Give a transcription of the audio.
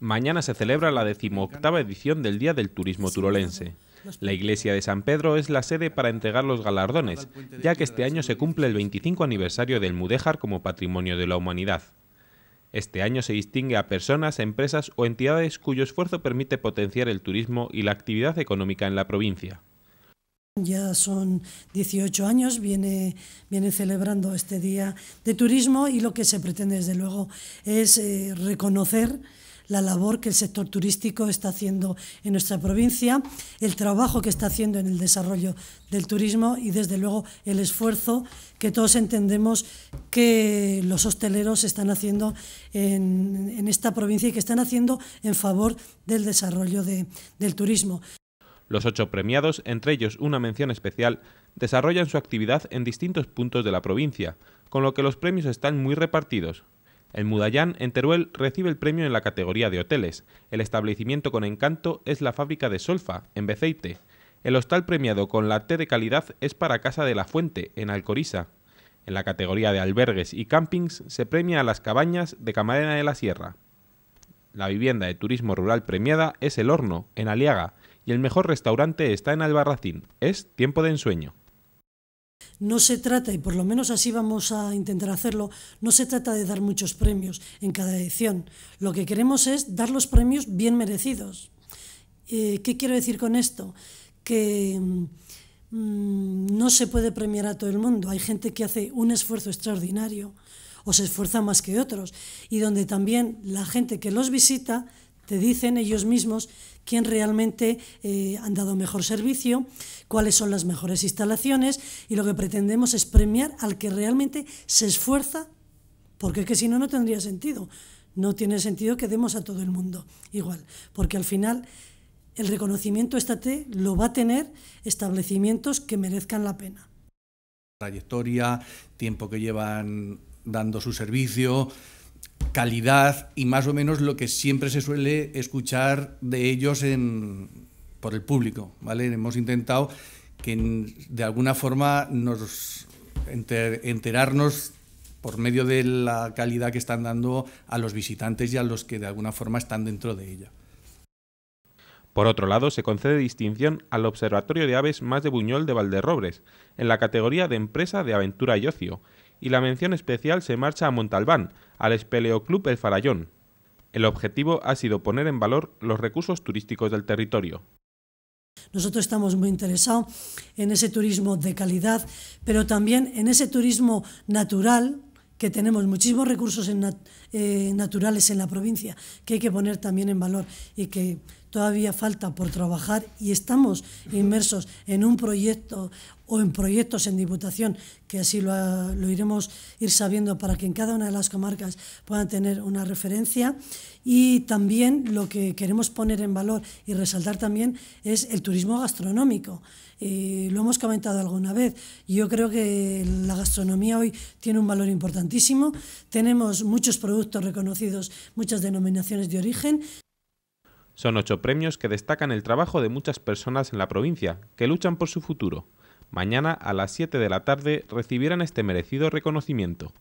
Mañana se celebra la decimoctava edición del Día del Turismo Turolense. La iglesia de San Pedro es la sede para entregar los galardones, ya que este año se cumple el 25 aniversario del Mudéjar como Patrimonio de la Humanidad. Este año se distingue a personas, empresas o entidades cuyo esfuerzo permite potenciar el turismo y la actividad económica en la provincia. Ya son 18 años, viene, celebrando este Día de Turismo y lo que se pretende, desde luego, es eh, reconocer la labor que el sector turístico está haciendo en nuestra provincia, el trabajo que está haciendo en el desarrollo del turismo y, desde luego, el esfuerzo que todos entendemos que los hosteleros están haciendo en, esta provincia y que están haciendo en favor del desarrollo del turismo. Los ocho premiados, entre ellos una mención especial, desarrollan su actividad en distintos puntos de la provincia, con lo que los premios están muy repartidos, el Mudayán, en Teruel, recibe el premio en la categoría de hoteles. El establecimiento con encanto es la fábrica de Solfa, en Beceite. El hostal premiado con la T de calidad es para Casa de la Fuente, en Alcoriza. En la categoría de albergues y campings se premia a las cabañas de Camarena de la Sierra. La vivienda de turismo rural premiada es El Horno, en Aliaga, y el mejor restaurante está en Albarracín. Es Tiempo de Ensueño. No se trata, y por lo menos así vamos a intentar hacerlo, no se trata de dar muchos premios en cada edición. Lo que queremos es dar los premios bien merecidos. Eh, ¿Qué quiero decir con esto? Que mm, mm, no se puede premiar a todo el mundo. Hay gente que hace un esfuerzo extraordinario o se esfuerza más que otros. Y donde también la gente que los visita te dicen ellos mismos quién realmente eh, han dado mejor servicio, cuáles son las mejores instalaciones y lo que pretendemos es premiar al que realmente se esfuerza, porque es que si no, no tendría sentido. No tiene sentido que demos a todo el mundo igual, porque al final el reconocimiento estatal lo va a tener establecimientos que merezcan la pena. Trayectoria, tiempo que llevan dando su servicio, calidad y más o menos lo que siempre se suele escuchar de ellos en, por el público. ¿vale? Hemos intentado que de alguna forma nos enterarnos por medio de la calidad que están dando a los visitantes y a los que de alguna forma están dentro de ella. Por otro lado, se concede distinción al Observatorio de Aves Más de Buñol de Valderrobres, en la categoría de Empresa de Aventura y Ocio, y la mención especial se marcha a Montalbán, al Espeleoclub El Farallón. El objetivo ha sido poner en valor los recursos turísticos del territorio. Nosotros estamos muy interesados en ese turismo de calidad, pero también en ese turismo natural, que tenemos muchísimos recursos eh, naturales en la provincia, que hay que poner también en valor y que todavía falta por trabajar y estamos inmersos en un proyecto o en proyectos en Diputación, que así lo, iremos ir sabiendo para que en cada una de las comarcas puedan tener una referencia. Y también lo que queremos poner en valor y resaltar también es el turismo gastronómico. lo hemos comentado alguna vez. Yo creo que la gastronomía hoy tiene un valor importantísimo. Tenemos muchos productos reconocidos, muchas denominaciones de origen. Son ocho premios que destacan el trabajo de muchas personas en la provincia, que luchan por su futuro. Mañana a las 7 de la tarde recibirán este merecido reconocimiento.